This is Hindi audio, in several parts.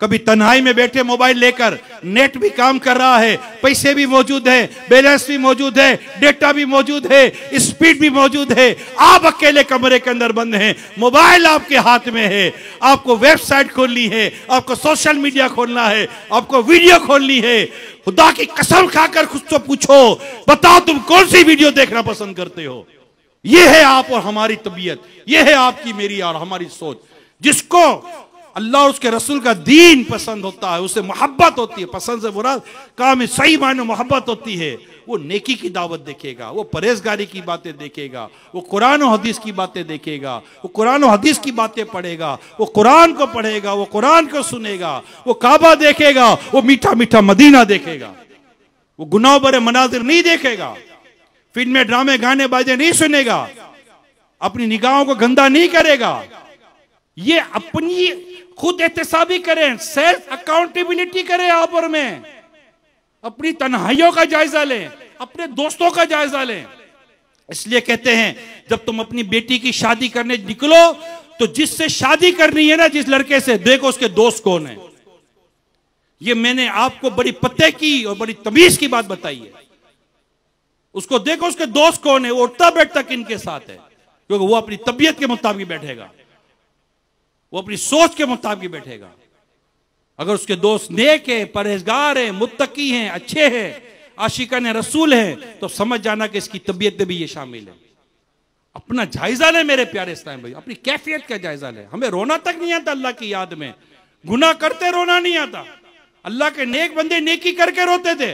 कभी तन्हाई में बैठे मोबाइल लेकर नेट भी काम कर रहा है पैसे भी मौजूद है बैलेंस भी मौजूद है डेटा भी मौजूद है स्पीड भी मौजूद है आप अकेले कमरे के अंदर बंद हैं मोबाइल आपके हाथ में है आपको वेबसाइट खोलनी है आपको सोशल मीडिया खोलना है आपको वीडियो खोलनी है खुदा की कसम खाकर खुद से पूछो बताओ तुम कौन सी वीडियो देखना पसंद करते हो यह है आप और हमारी तबीयत यह है आपकी मेरी और हमारी सोच जिसको अल्लाह और उसके रसूल का दीन पसंद होता है उसे मोहब्बत होती है पसंद से बुरा काम सही मायने मोहब्बत होती है वो नेकी की दावत देखेगा वो परहेजगारी की बातें देखेगा वो कुरान हदीस की बातें देखेगा वो कुरान हदीस की बातें पढ़ेगा वो कुरान को पढ़ेगा वो कुरान को सुनेगा वो काबा देखेगा वो मीठा मीठा मदीना देखेगा वो गुनाह भरे मनाजिर नहीं देखेगा फिल्में ड्रामे गाने बाजे नहीं सुनेगा अपनी निगाहों को गंदा नहीं करेगा ये अपनी खुद एहतसाबी करें सेल्फ अकाउंटेबिलिटी करें आप और में अपनी तनाइयों का जायजा लें अपने दोस्तों का जायजा लें इसलिए कहते हैं जब तुम अपनी बेटी की शादी करने निकलो तो जिससे शादी करनी है ना जिस लड़के से देखो उसके दोस्त कौन है ये मैंने आपको बड़ी पते की और बड़ी तमीज की बात बताई है उसको देखो उसके दोस्त कौन है वो उठता बैठता किन के साथ है क्योंकि वो अपनी तबीयत के मुताबिक बैठेगा वो अपनी सोच के मुताबिक बैठेगा अगर उसके दोस्त नेक है परहेजगार है मुत्तकी हैं अच्छे हैं आशिका ने रसूल हैं तो समझ जाना कि इसकी तबीयत में भी ये शामिल है अपना जायजा ले मेरे प्यारे इस्लाम भाई अपनी कैफियत का जायजा ले हमें रोना तक नहीं आता अल्लाह की याद में गुना करते रोना नहीं आता अल्लाह के नेक बंदे नेकी करके रोते थे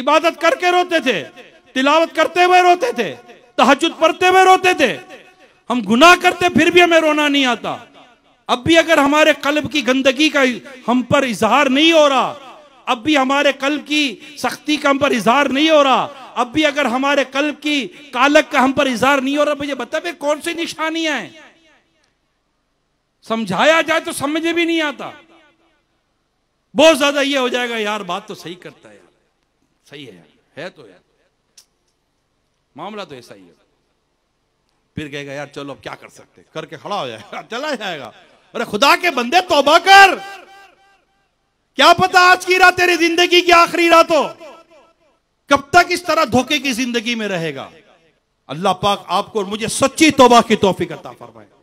इबादत करके रोते थे तिलावत करते हुए रोते थे तहजद पढ़ते हुए रोते थे हम गुनाह करते फिर भी हमें रोना नहीं आता अब भी अगर हमारे कल्ब की गंदगी का हम पर इजहार नहीं हो रहा अब भी हमारे कल्ब की सख्ती का हम पर इजहार नहीं हो रहा अब भी अगर हमारे कल्ब की कालक का हम पर इजहार नहीं हो रहा मुझे बता भाई कौन सी निशानियां हैं समझाया जाए तो समझ भी नहीं आता बहुत ज्यादा ये हो जाएगा यार बात तो सही करता है यार सही है यार है तो यार मामला तो ऐसा ही है फिर कहेगा यार चलो अब क्या कर सकते करके खड़ा हो जाएगा चला जाएगा अरे खुदा के बंदे तोबा कर क्या पता आज की रात तेरी जिंदगी की आखिरी रात हो कब तक इस तरह धोखे की जिंदगी में रहेगा अल्लाह पाक आपको और मुझे सच्ची तोबा की तोहफी करता फरमाए